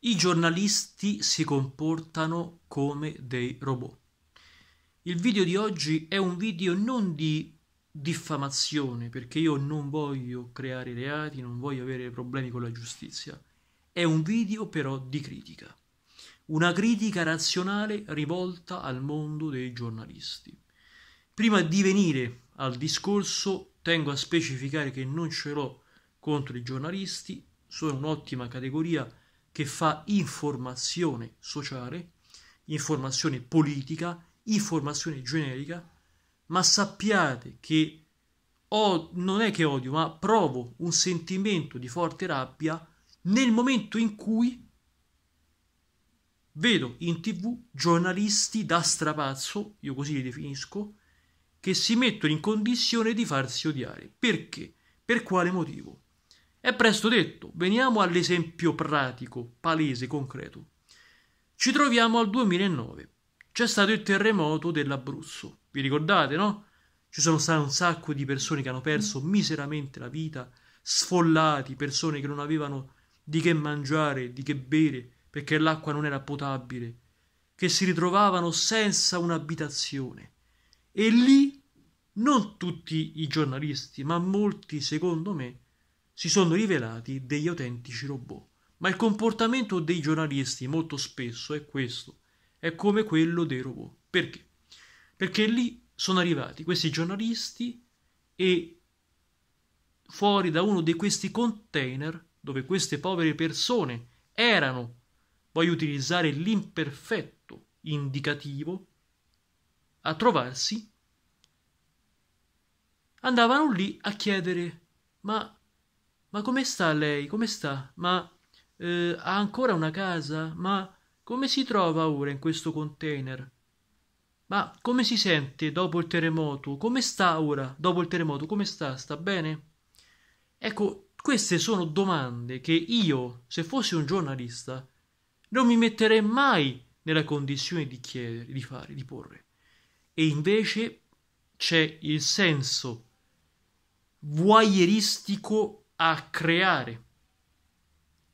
I giornalisti si comportano come dei robot. Il video di oggi è un video non di diffamazione, perché io non voglio creare reati, non voglio avere problemi con la giustizia. È un video però di critica. Una critica razionale rivolta al mondo dei giornalisti. Prima di venire al discorso, tengo a specificare che non ce l'ho contro i giornalisti, sono un'ottima categoria che fa informazione sociale, informazione politica, informazione generica, ma sappiate che ho, non è che odio, ma provo un sentimento di forte rabbia nel momento in cui vedo in tv giornalisti da strapazzo, io così li definisco, che si mettono in condizione di farsi odiare. Perché? Per quale motivo? È presto detto, veniamo all'esempio pratico, palese, concreto. Ci troviamo al 2009. C'è stato il terremoto dell'Abruzzo. Vi ricordate, no? Ci sono state un sacco di persone che hanno perso mm. miseramente la vita, sfollati, persone che non avevano di che mangiare, di che bere, perché l'acqua non era potabile, che si ritrovavano senza un'abitazione. E lì non tutti i giornalisti, ma molti, secondo me, si sono rivelati degli autentici robot. Ma il comportamento dei giornalisti molto spesso è questo, è come quello dei robot. Perché? Perché lì sono arrivati questi giornalisti e fuori da uno di questi container dove queste povere persone erano, voglio utilizzare l'imperfetto indicativo, a trovarsi, andavano lì a chiedere ma ma come sta lei? Come sta? Ma eh, ha ancora una casa? Ma come si trova ora in questo container? Ma come si sente dopo il terremoto? Come sta ora dopo il terremoto? Come sta? Sta bene? Ecco, queste sono domande che io, se fossi un giornalista, non mi metterei mai nella condizione di chiedere, di fare, di porre. E invece c'è il senso voyeuristico a creare.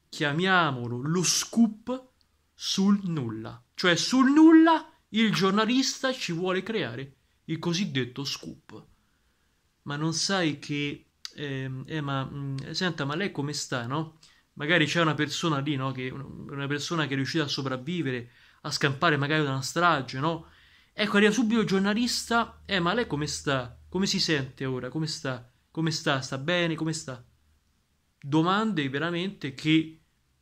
Chiamiamolo lo scoop sul nulla. Cioè sul nulla il giornalista ci vuole creare il cosiddetto scoop. Ma non sai che... Eh, eh ma mh, mm, senta, ma lei come sta, no? Magari c'è una persona lì, no? Che, una persona che è riuscita a sopravvivere, a scampare magari da una strage, no? Ecco, arriva subito il giornalista. Eh, ma lei come sta? Come si sente ora? Come sta? Come sta? Sta bene? Come sta? domande veramente che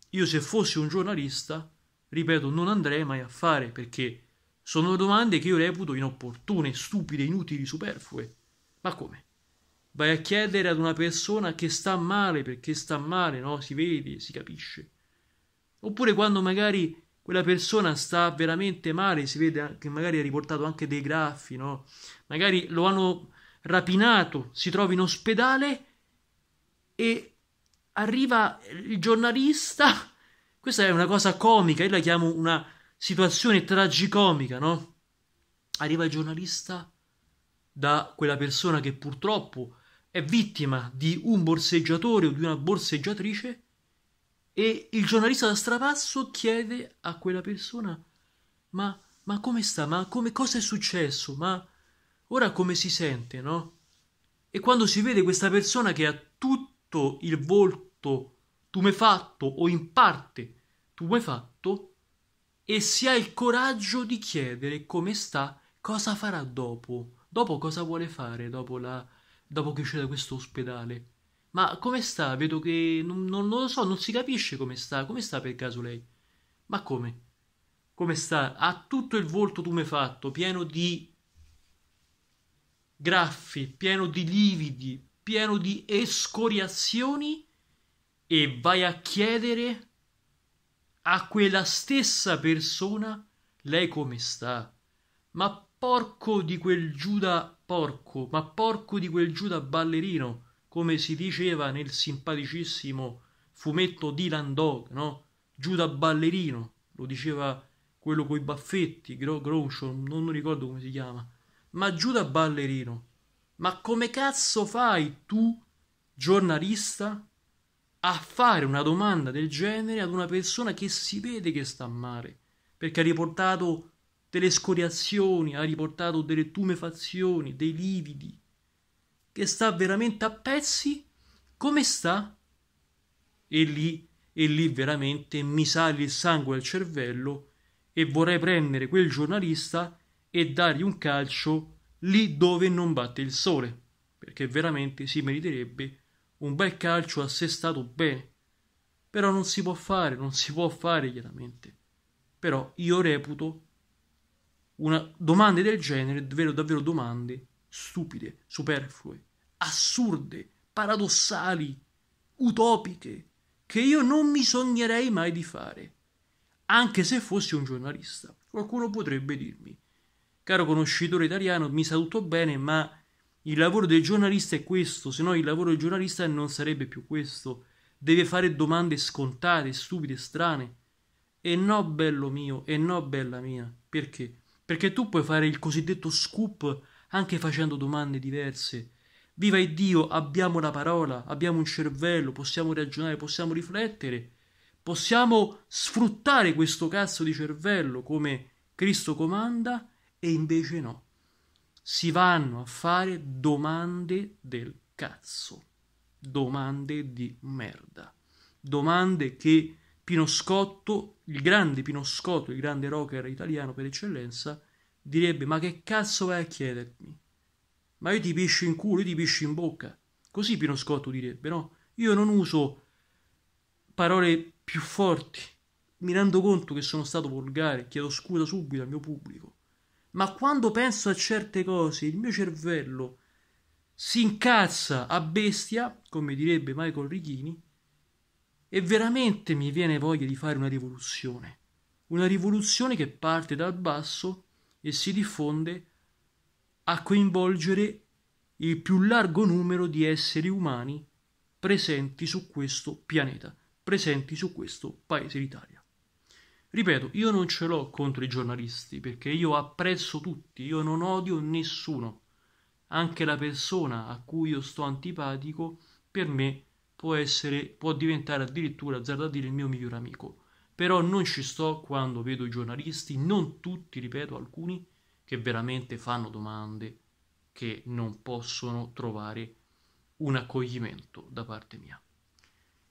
io se fossi un giornalista, ripeto, non andrei mai a fare perché sono domande che io reputo inopportune, stupide, inutili, superflue. Ma come? Vai a chiedere ad una persona che sta male perché sta male, no? Si vede, si capisce. Oppure quando magari quella persona sta veramente male, si vede che magari ha riportato anche dei graffi, no? Magari lo hanno rapinato, si trova in ospedale e arriva il giornalista. Questa è una cosa comica, io la chiamo una situazione tragicomica, no? Arriva il giornalista da quella persona che purtroppo è vittima di un borseggiatore o di una borseggiatrice e il giornalista da strapasso chiede a quella persona ma, ma come sta, ma come, cosa è successo, ma ora come si sente, no? E quando si vede questa persona che ha tutti tutto il volto tumefatto o in parte tumefatto e si ha il coraggio di chiedere come sta, cosa farà dopo, dopo cosa vuole fare dopo, la, dopo che esce da questo ospedale. Ma come sta? Vedo che non, non, non lo so, non si capisce come sta. Come sta per caso lei? Ma come? Come sta? Ha tutto il volto tumefatto, pieno di graffi, pieno di lividi, pieno di escoriazioni e vai a chiedere a quella stessa persona lei come sta. Ma porco di quel Giuda porco, ma porco di quel Giuda ballerino, come si diceva nel simpaticissimo fumetto di Landog, no? Giuda ballerino, lo diceva quello coi baffetti, Gro- Groucho, non ricordo come si chiama, ma Giuda ballerino. Ma come cazzo fai tu, giornalista, a fare una domanda del genere ad una persona che si vede che sta male? Perché ha riportato delle scoriazioni, ha riportato delle tumefazioni, dei lividi, che sta veramente a pezzi? Come sta? E lì, e lì veramente mi sale il sangue al cervello e vorrei prendere quel giornalista e dargli un calcio lì dove non batte il sole, perché veramente si meriterebbe un bel calcio assestato bene. Però non si può fare, non si può fare chiaramente. Però io reputo una domande del genere, davvero, davvero domande stupide, superflue, assurde, paradossali, utopiche, che io non mi sognerei mai di fare, anche se fossi un giornalista. Qualcuno potrebbe dirmi, Caro conoscitore italiano, mi sa tutto bene, ma il lavoro del giornalista è questo, se no il lavoro del giornalista non sarebbe più questo. Deve fare domande scontate, stupide, strane. E no, bello mio, e no, bella mia. Perché? Perché tu puoi fare il cosiddetto scoop anche facendo domande diverse. Viva il Dio, abbiamo la parola, abbiamo un cervello, possiamo ragionare, possiamo riflettere, possiamo sfruttare questo cazzo di cervello come Cristo comanda e invece no. Si vanno a fare domande del cazzo. Domande di merda. Domande che Pino Scotto, il grande Pino Scotto, il grande rocker italiano per eccellenza, direbbe ma che cazzo vai a chiedermi? Ma io ti piscio in culo, io ti piscio in bocca. Così Pino Scotto direbbe, no? Io non uso parole più forti, mi rendo conto che sono stato volgare, chiedo scusa subito al mio pubblico ma quando penso a certe cose il mio cervello si incazza a bestia, come direbbe Michael Righini, e veramente mi viene voglia di fare una rivoluzione. Una rivoluzione che parte dal basso e si diffonde a coinvolgere il più largo numero di esseri umani presenti su questo pianeta, presenti su questo paese d'Italia. Ripeto, io non ce l'ho contro i giornalisti perché io apprezzo tutti, io non odio nessuno. Anche la persona a cui io sto antipatico per me può essere può diventare addirittura azzardo a dire il mio migliore amico. Però non ci sto quando vedo i giornalisti, non tutti, ripeto, alcuni che veramente fanno domande che non possono trovare un accoglimento da parte mia.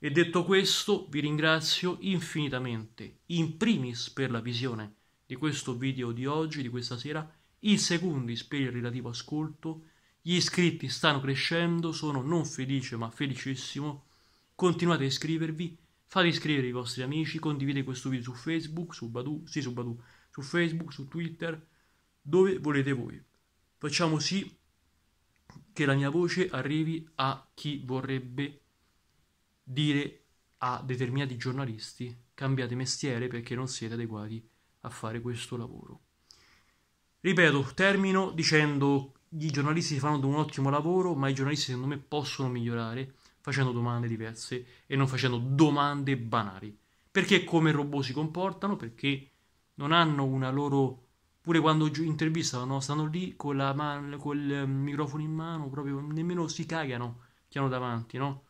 E detto questo vi ringrazio infinitamente, in primis per la visione di questo video di oggi, di questa sera, in secondis per il relativo ascolto, gli iscritti stanno crescendo, sono non felice ma felicissimo, continuate a iscrivervi, fate iscrivere i vostri amici, condividete questo video su Facebook, su Badu, sì, su, Badu, su Facebook, su Twitter, dove volete voi. Facciamo sì che la mia voce arrivi a chi vorrebbe dire a determinati giornalisti cambiate mestiere perché non siete adeguati a fare questo lavoro. Ripeto, termino dicendo i giornalisti fanno un ottimo lavoro, ma i giornalisti secondo me possono migliorare facendo domande diverse e non facendo domande banali. Perché come robot si comportano? Perché non hanno una loro... Pure quando intervistano, stanno lì con, man... con il eh, microfono in mano, proprio nemmeno si cagano che hanno davanti, no?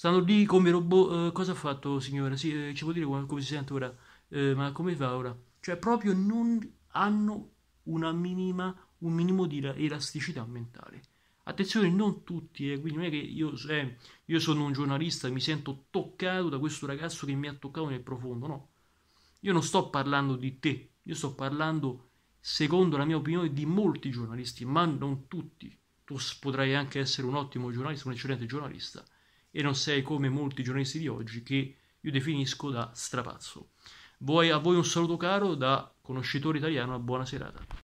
Stanno lì come robot. Eh, cosa ha fatto, signora? Sì, eh, ci può dire come, come si sente ora? Eh, ma come fa ora? Cioè, proprio non hanno una minima, un minimo di elasticità mentale. Attenzione, non tutti, eh, quindi non è che io, eh, io sono un giornalista e mi sento toccato da questo ragazzo che mi ha toccato nel profondo, no. Io non sto parlando di te, io sto parlando, secondo la mia opinione, di molti giornalisti, ma non tutti. Tu potrai anche essere un ottimo giornalista, un eccellente giornalista, e non sei come molti giornalisti di oggi che io definisco da strapazzo. Voi a voi un saluto caro da conoscitore italiano, buona serata.